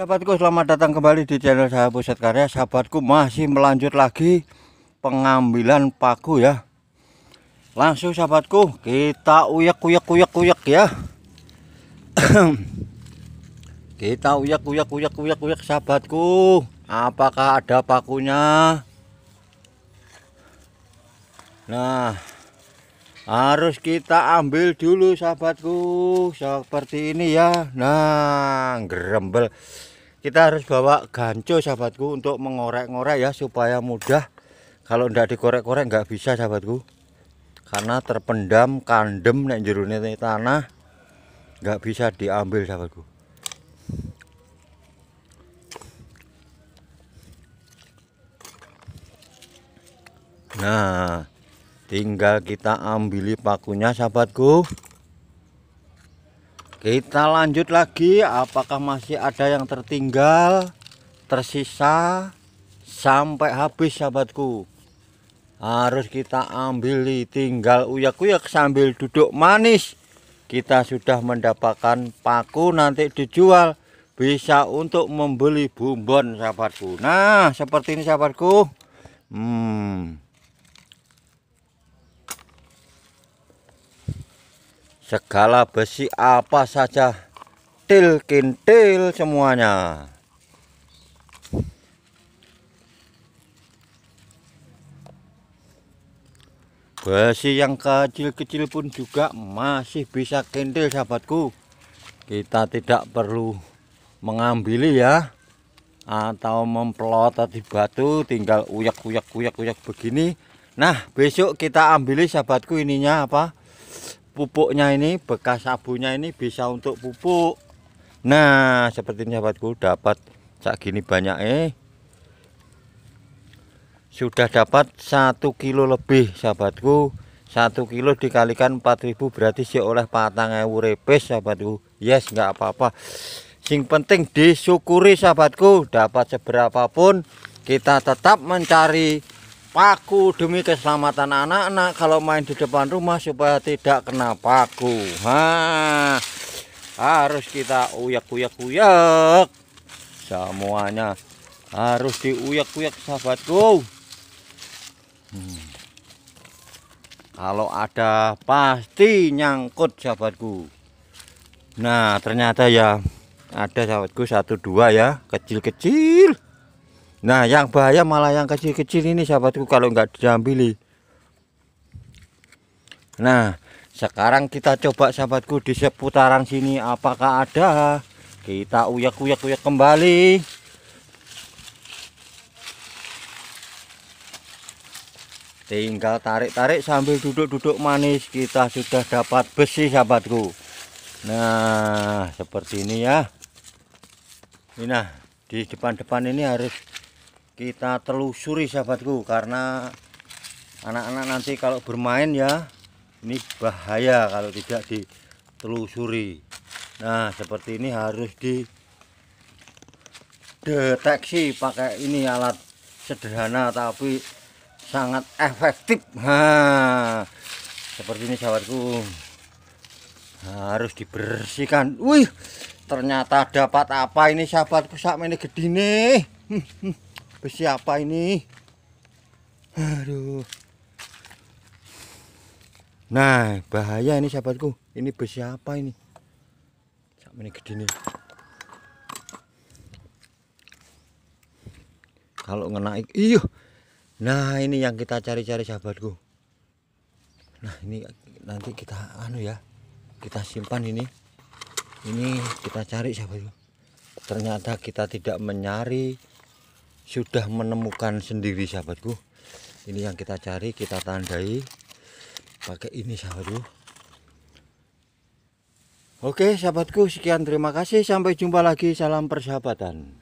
Sahabatku selamat datang kembali di channel saya Pusat Karya Sahabatku masih melanjut lagi pengambilan paku ya Langsung sahabatku kita uyak uyak uyak uyak ya Kita uyak uyak uyak uyak uyak sahabatku Apakah ada pakunya Nah harus kita ambil dulu sahabatku seperti ini ya nah gerembel kita harus bawa ganco sahabatku untuk mengorek-ngorek ya supaya mudah kalau tidak dikorek-korek nggak bisa sahabatku karena terpendam kandem naik jerone tanah nggak bisa diambil sahabatku nah tinggal kita ambili pakunya sahabatku kita lanjut lagi apakah masih ada yang tertinggal tersisa sampai habis sahabatku harus kita ambil tinggal uyak-uyak sambil duduk manis kita sudah mendapatkan paku nanti dijual bisa untuk membeli bumbon sahabatku nah seperti ini sahabatku hmm segala besi apa saja til kintil semuanya besi yang kecil-kecil pun juga masih bisa kintil sahabatku kita tidak perlu mengambili ya atau di batu tinggal uyak uyak uyak uyak begini nah besok kita ambil sahabatku ininya apa pupuknya ini bekas sabunya ini bisa untuk pupuk nah seperti ini sahabatku dapat cak gini banyak eh sudah dapat satu kilo lebih sahabatku satu kilo dikalikan 4000 berarti si oleh patang ewu repes sahabatku yes nggak apa-apa sing penting disyukuri sahabatku dapat seberapapun kita tetap mencari paku demi keselamatan anak-anak kalau main di depan rumah supaya tidak kena paku ha, harus kita uyak-uyak-uyak semuanya harus diuyak-uyak sahabatku hmm. kalau ada pasti nyangkut sahabatku nah ternyata ya ada sahabatku satu dua ya kecil-kecil Nah, yang bahaya malah yang kecil-kecil ini sahabatku kalau nggak diambil. Nah, sekarang kita coba sahabatku di seputaran sini apakah ada? Kita uyak-uyak-uyak kembali. Tinggal tarik-tarik sambil duduk-duduk manis kita sudah dapat besi sahabatku. Nah, seperti ini ya. Ini nah, di depan-depan ini harus kita telusuri sahabatku karena anak-anak nanti kalau bermain ya ini bahaya kalau tidak ditelusuri nah seperti ini harus di deteksi pakai ini alat sederhana tapi sangat efektif nah seperti ini sahabatku harus dibersihkan wih ternyata dapat apa ini sahabatku saat ini gede nih siapa ini aduh nah bahaya ini sahabatku ini besi apa ini Cak ini gede nih kalau ngenaik iyo nah ini yang kita cari-cari sahabatku nah ini nanti kita anu ya kita simpan ini ini kita cari sahabatku ternyata kita tidak menyari sudah menemukan sendiri sahabatku ini yang kita cari kita tandai pakai ini sahabatku oke sahabatku sekian terima kasih sampai jumpa lagi salam persahabatan